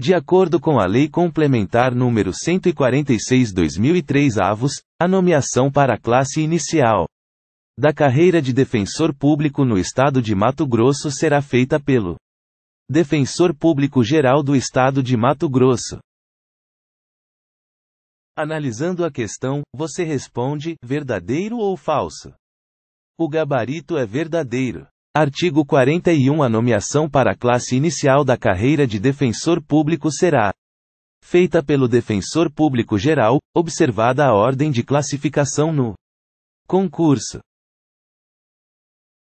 De acordo com a Lei Complementar número 146/2003 avos, a nomeação para a classe inicial da carreira de defensor público no estado de Mato Grosso será feita pelo Defensor Público Geral do Estado de Mato Grosso. Analisando a questão, você responde verdadeiro ou falso? O gabarito é verdadeiro. Artigo 41 A nomeação para a classe inicial da carreira de defensor público será feita pelo defensor público geral, observada a ordem de classificação no concurso.